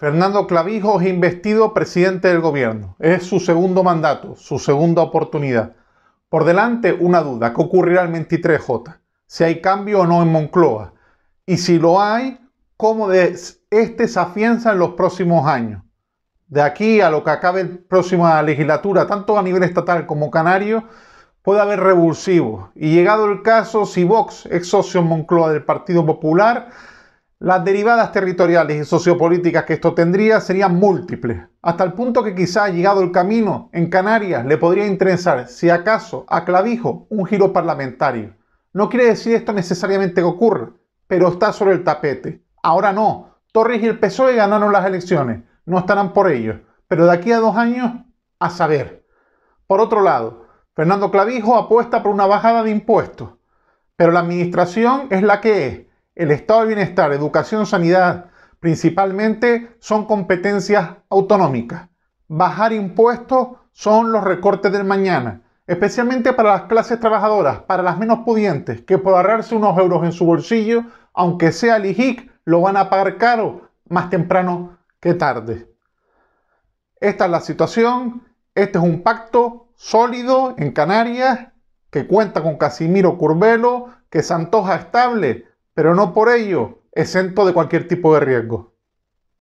Fernando Clavijo es investido presidente del gobierno. Es su segundo mandato, su segunda oportunidad. Por delante, una duda, ¿qué ocurrirá el 23J? Si hay cambio o no en Moncloa. Y si lo hay, ¿cómo de este se afianza en los próximos años? De aquí a lo que acabe la próxima legislatura, tanto a nivel estatal como canario, puede haber revulsivo. Y llegado el caso, si Vox, ex socio en Moncloa del Partido Popular, las derivadas territoriales y sociopolíticas que esto tendría serían múltiples, hasta el punto que quizá llegado el camino, en Canarias le podría interesar, si acaso, a Clavijo un giro parlamentario. No quiere decir esto necesariamente que ocurra, pero está sobre el tapete. Ahora no, Torres y el PSOE ganaron las elecciones, no estarán por ello, pero de aquí a dos años, a saber. Por otro lado, Fernando Clavijo apuesta por una bajada de impuestos, pero la administración es la que es el estado de bienestar, educación, sanidad, principalmente son competencias autonómicas. Bajar impuestos son los recortes del mañana, especialmente para las clases trabajadoras, para las menos pudientes, que por ahorrarse unos euros en su bolsillo, aunque sea el lo van a pagar caro más temprano que tarde. Esta es la situación, este es un pacto sólido en Canarias que cuenta con Casimiro Curbelo, que se antoja estable, pero no por ello exento de cualquier tipo de riesgo.